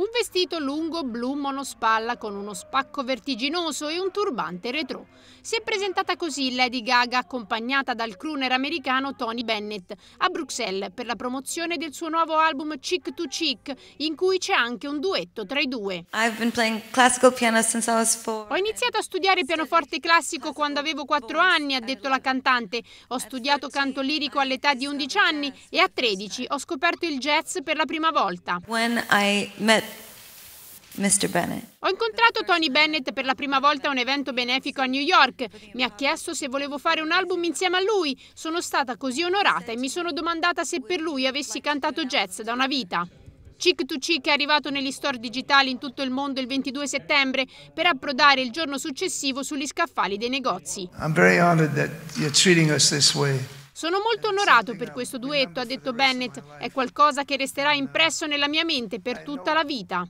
un vestito lungo blu monospalla con uno spacco vertiginoso e un turbante retro. Si è presentata così Lady Gaga accompagnata dal crooner americano Tony Bennett a Bruxelles per la promozione del suo nuovo album Chick to Chick, in cui c'è anche un duetto tra i due. Ho iniziato a studiare pianoforte classico quando avevo 4 anni, ha detto la cantante. Ho studiato canto lirico all'età di 11 anni e a 13 ho scoperto il jazz per la prima volta. When I met ho incontrato Tony Bennett per la prima volta a un evento benefico a New York. Mi ha chiesto se volevo fare un album insieme a lui. Sono stata così onorata e mi sono domandata se per lui avessi cantato jazz da una vita. Chick to Chick è arrivato negli store digitali in tutto il mondo il 22 settembre per approdare il giorno successivo sugli scaffali dei negozi. Sono molto onorato per questo duetto, ha detto Bennett. È qualcosa che resterà impresso nella mia mente per tutta la vita.